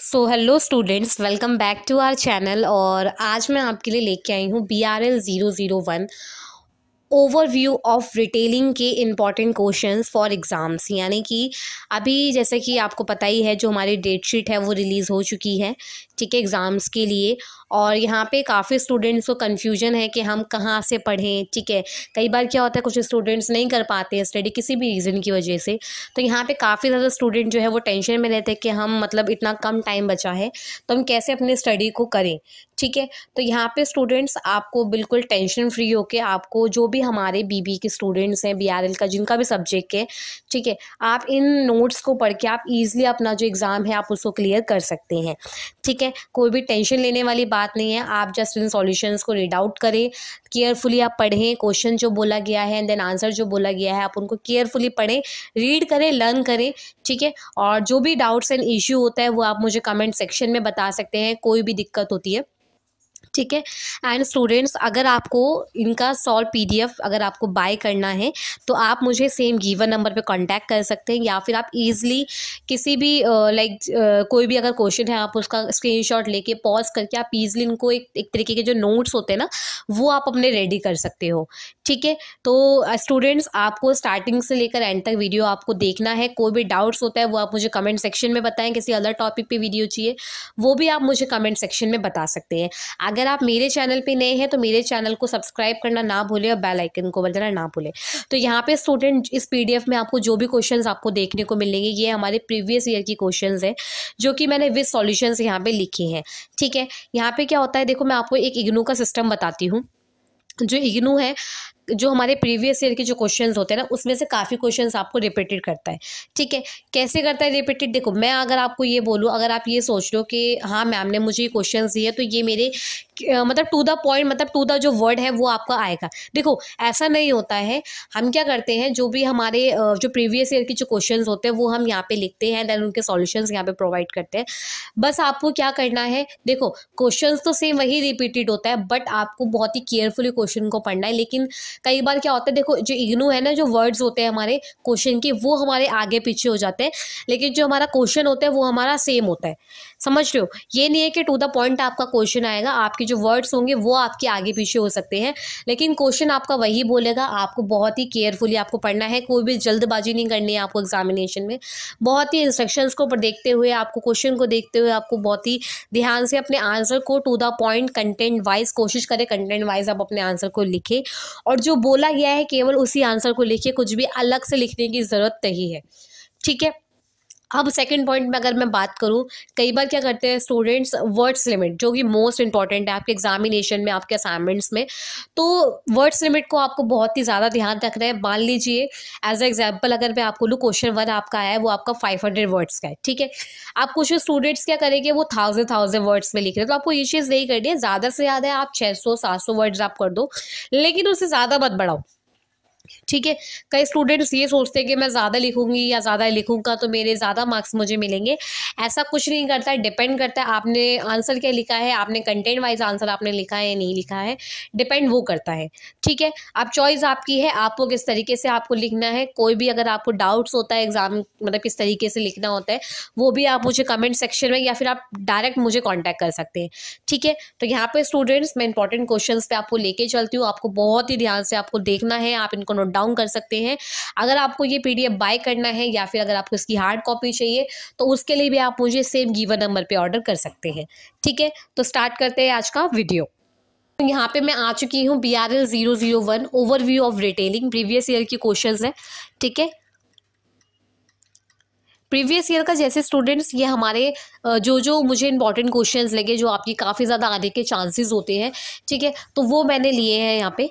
so hello students welcome back to our channel और आज मैं आपके लिए लेके आई हूँ B R L zero zero one overview of retailing के इम्पॉर्टेंट क्वेश्चन फॉर एग्ज़ाम्स यानी कि अभी जैसे कि आपको पता ही है जो हमारी डेट शीट है वो रिलीज़ हो चुकी है ठीक है एग्ज़ाम्स के लिए और यहाँ पे काफ़ी स्टूडेंट्स को कन्फ्यूजन है कि हम कहाँ से पढ़ें ठीक है कई बार क्या होता है कुछ स्टूडेंट्स नहीं कर पाते हैं स्टडी किसी भी रीज़न की वजह से तो यहाँ पे काफ़ी ज़्यादा स्टूडेंट जो है वो टेंशन में रहते हैं कि हम मतलब इतना कम टाइम बचा है तो हम कैसे अपने स्टडी को करें ठीक है तो यहाँ पर स्टूडेंट्स आपको बिल्कुल टेंशन फ्री के आपको जो भी हमारे बी के स्टूडेंट्स हैं बी का जिनका भी सब्जेक्ट है ठीक है आप इन नोट्स को पढ़ के आप ईजिली अपना जो एग्ज़ाम है आप उसको क्लियर कर सकते हैं ठीक है कोई भी टेंशन लेने वाली बात बात नहीं है आप जस्ट इन सॉल्यूशंस को रीड आउट करें केयरफुली आप पढ़ें क्वेश्चन जो बोला गया है एंड देन आंसर जो बोला गया है आप उनको केयरफुली पढ़ें रीड करें लर्न करें ठीक है और जो भी डाउट्स एंड इश्यू होता है वो आप मुझे कमेंट सेक्शन में बता सकते हैं कोई भी दिक्कत होती है ठीक है एंड स्टूडेंट्स अगर आपको इनका सॉल्व पीडीएफ अगर आपको बाय करना है तो आप मुझे सेम गिवन नंबर पे कांटेक्ट कर सकते हैं या फिर आप इजीली किसी भी लाइक कोई भी अगर क्वेश्चन है आप उसका स्क्रीनशॉट लेके पॉज करके आप इजीली इनको एक एक तरीके के जो नोट्स होते हैं ना वो आप अपने रेडी कर सकते हो ठीक है तो स्टूडेंट्स आपको स्टार्टिंग से लेकर एंड तक वीडियो आपको देखना है कोई भी डाउट्स होता है वो आप मुझे कमेंट सेक्शन में बताएं किसी अदर टॉपिक पे वीडियो चाहिए वो भी आप मुझे कमेंट सेक्शन में बता सकते हैं अगर अगर आप मेरे चैनल पे नए हैं तो मेरे चैनल को सब्सक्राइब करना ना भूलें और बेल आइकन को बजाना ना भूलें तो यहाँ पे स्टूडेंट इस पीडीएफ में आपको जो भी क्वेश्चंस आपको देखने को मिलेंगे ये हमारे प्रीवियस ईयर की क्वेश्चंस हैं जो कि मैंने विद सोल्यूशन यहाँ पे लिखे हैं ठीक है यहाँ पे क्या होता है देखो मैं आपको एक इग्नू का सिस्टम बताती हूँ जो इग्नू है जो हमारे प्रीवियस ईयर के जो क्वेश्चंस होते हैं ना उसमें से काफ़ी क्वेश्चंस आपको रिपीटेड करता है ठीक है कैसे करता है रिपीटेड देखो मैं अगर आपको ये बोलूँ अगर आप ये सोच लो कि हाँ मैम ने मुझे ये क्वेश्चन दिए तो ये मेरे मतलब टू द पॉइंट मतलब टू द जो वर्ड है वो आपका आएगा देखो ऐसा नहीं होता है हम क्या करते हैं जो भी हमारे जो प्रीवियस ईयर के जो क्वेश्चन होते हैं वो हम यहाँ पे लिखते हैं देन उनके सॉल्यूशन यहाँ पे प्रोवाइड करते हैं बस आपको क्या करना है देखो क्वेश्चन तो सेम वही रिपीटेड होता है बट आपको बहुत ही केयरफुली क्वेश्चन को पढ़ना है लेकिन कई बार क्या होता है देखो जो इग्नू है ना जो वर्ड्स होते हैं हमारे क्वेश्चन के वो हमारे आगे पीछे हो जाते हैं लेकिन जो हमारा क्वेश्चन होता है वो हमारा सेम होता है समझ रहे हो ये नहीं है कि टू द पॉइंट आपका क्वेश्चन आएगा आपके जो वर्ड्स होंगे वो आपके आगे पीछे हो सकते हैं लेकिन क्वेश्चन आपका वही बोलेगा आपको बहुत ही केयरफुली आपको पढ़ना है कोई भी जल्दबाजी नहीं करनी है आपको एग्जामिनेशन में बहुत ही इंस्ट्रक्शंस को देखते हुए आपको क्वेश्चन को देखते हुए आपको बहुत ही ध्यान से अपने आंसर को to the point content wise कोशिश करें कंटेंट वाइज आप अपने आंसर को लिखें और जो बोला गया है केवल उसी आंसर को लिखिए कुछ भी अलग से लिखने की ज़रूरत नहीं है ठीक है अब सेकंड पॉइंट में अगर मैं बात करूं कई बार क्या करते हैं स्टूडेंट्स वर्ड्स लिमिट जो कि मोस्ट इंपॉर्टेंट है आपके एग्जामिनेशन में आपके असाइनमेंट्स में तो वर्ड्स लिमिट को आपको बहुत ही ज़्यादा ध्यान रखना है मान लीजिए एज अ एग्जाम्पल अगर मैं आपको लूँ क्वेश्चन वन आपका आया है वो आपका फाइव हंड्रेड वर्ड्स का है ठीक है आप कुछ स्टूडेंट्स क्या करेंगे वो थाउजेंड थाउजेंड वर्ड्स में लिख रहे हैं तो आपको ये चीज़ नहीं करनी है ज़्यादा से ज़्यादा आप छः सौ सात सौ वर्ड्स आप कर दो लेकिन उससे ज़्यादा मत बढ़ाओ ठीक है कई स्टूडेंट्स ये सोचते हैं कि मैं ज़्यादा लिखूंगी या ज़्यादा लिखूंगा तो मेरे ज़्यादा मार्क्स मुझे मिलेंगे ऐसा कुछ नहीं करता है डिपेंड करता है आपने आंसर क्या लिखा है आपने कंटेंट वाइज आंसर आपने लिखा है या नहीं लिखा है डिपेंड वो करता है ठीक है अब चॉइस आपकी है आपको किस तरीके से आपको लिखना है कोई भी अगर आपको डाउट्स होता है एग्ज़ाम मतलब किस तरीके से लिखना होता है वो भी आप मुझे कमेंट सेक्शन में या फिर आप डायरेक्ट मुझे कॉन्टैक्ट कर सकते हैं ठीक है तो यहाँ पर स्टूडेंट्स मैं इंपॉर्टेंट क्वेश्चन पर आपको लेके चलती हूँ आपको बहुत ही ध्यान से आपको देखना है आप इनको नोट डाउन कर सकते हैं अगर आपको ये पी बाय करना है या फिर अगर आपको इसकी हार्ड कॉपी चाहिए तो उसके लिए भी आप मुझे सेम गीवर नंबर पर ऑर्डर कर सकते हैं ठीक है तो स्टार्ट करते हैं आज का वीडियो तो यहाँ पे मैं आ चुकी हूँ B R L zero zero one overview of retailing previous year की क्वेश्चन है ठीक है प्रीवियस ईयर का जैसे स्टूडेंट्स ये हमारे जो जो मुझे इंपॉर्टेंट क्वेश्चंस लगे जो आपकी काफ़ी ज़्यादा आने के चांसेस होते हैं ठीक है तो वो मैंने लिए हैं यहाँ पे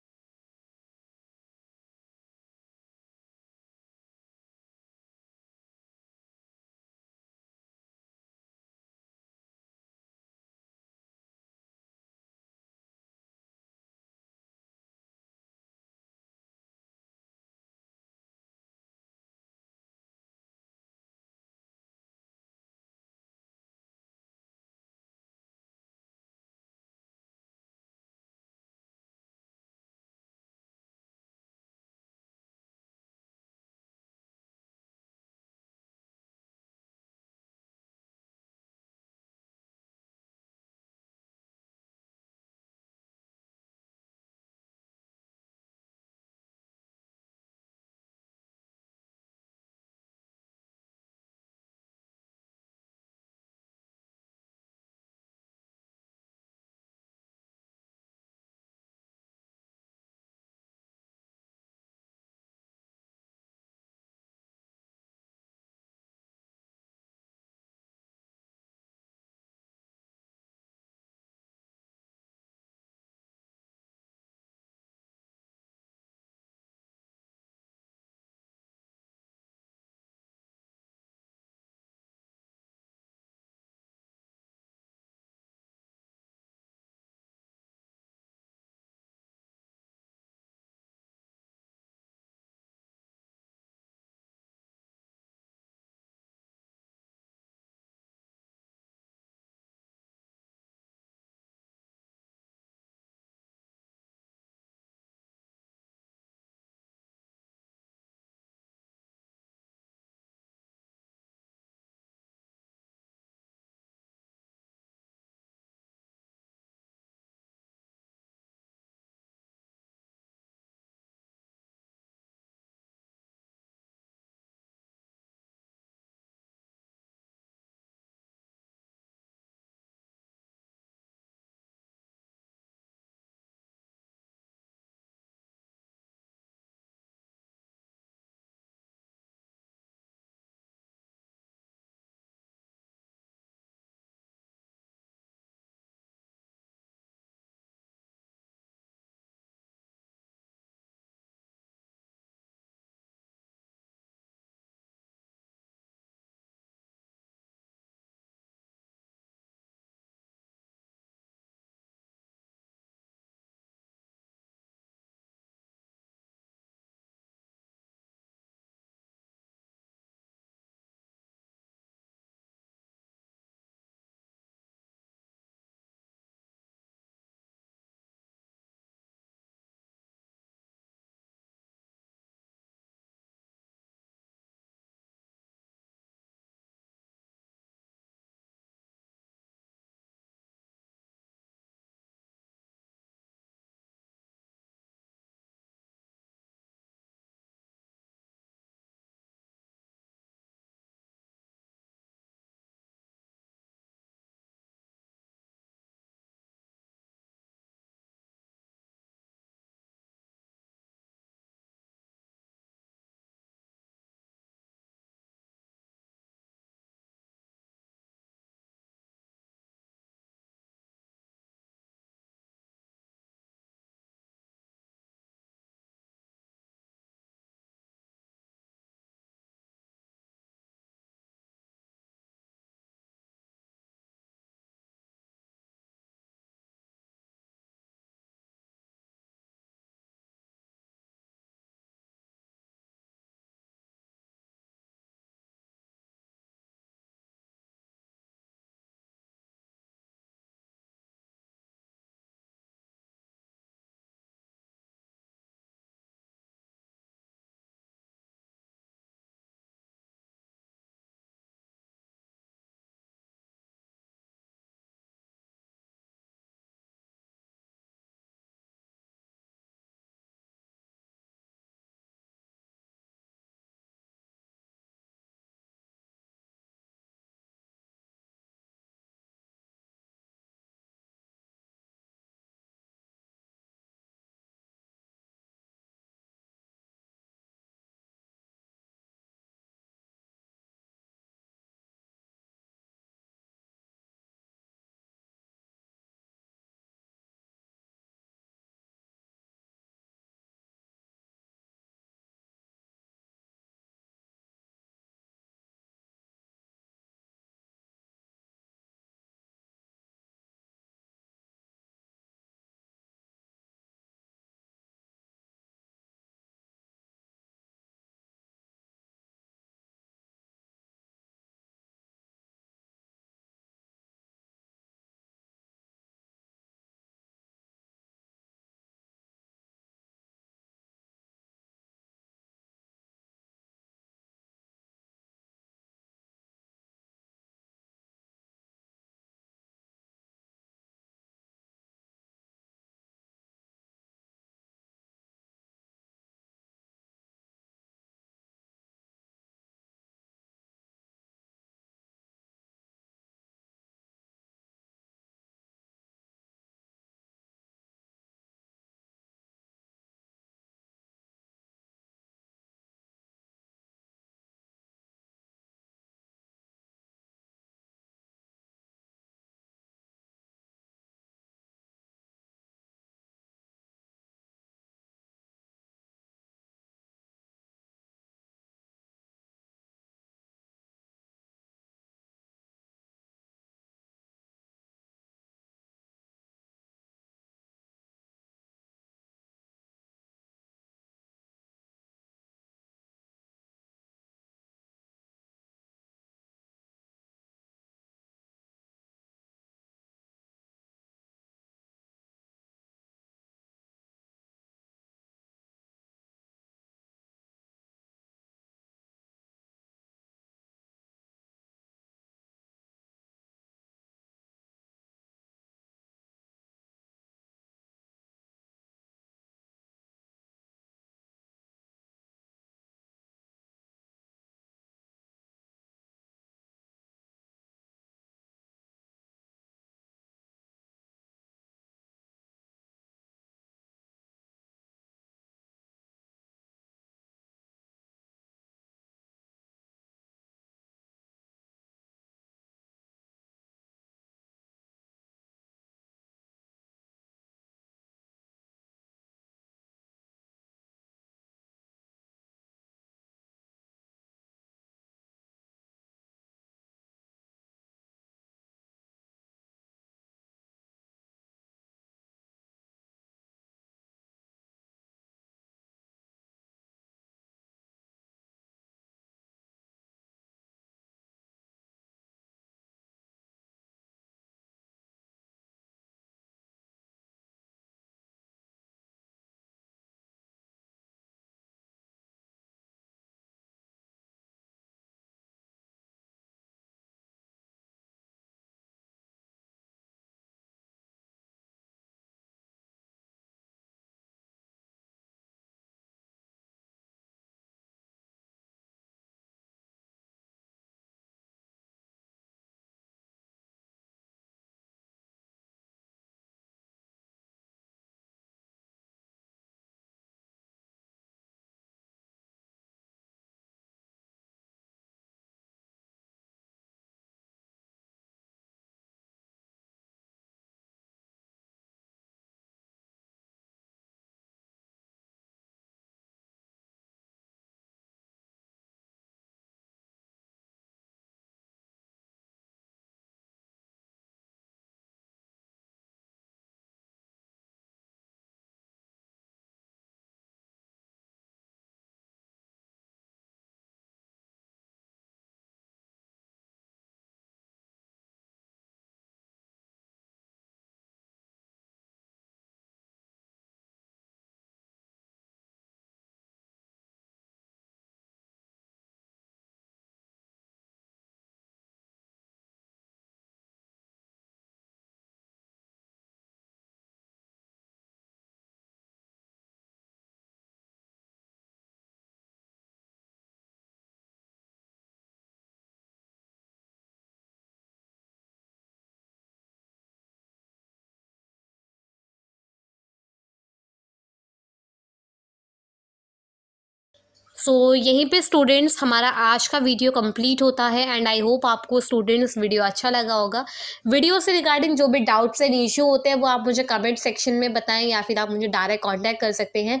सो so, यहीं पे स्टूडेंट्स हमारा आज का वीडियो कंप्लीट होता है एंड आई होप आपको स्टूडेंट्स वीडियो अच्छा लगा होगा वीडियो से रिगार्डिंग जो भी डाउट्स एंड इश्यू होते हैं वो आप मुझे कमेंट सेक्शन में बताएं या फिर आप मुझे डायरेक्ट कांटेक्ट कर सकते हैं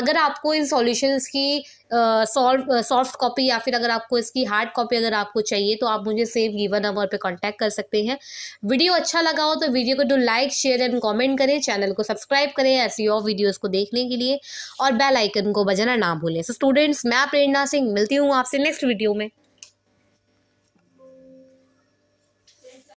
अगर आपको इन सॉल्यूशंस की सॉल्व सॉफ्ट कॉपी या फिर अगर आपको इसकी हार्ड कॉपी अगर आपको चाहिए तो आप मुझे सेम गिवन नंबर पर कॉन्टैक्ट कर सकते हैं वीडियो अच्छा लगा हो तो वीडियो को do like share and comment करें चैनल को सब्सक्राइब करें ऐसी और वीडियोज़ को देखने के लिए और बेलाइकन को बजाना ना भूलें सो स्टूडेंट्स मैं प्रेरणा सिंह मिलती हूँ आपसे नेक्स्ट वीडियो में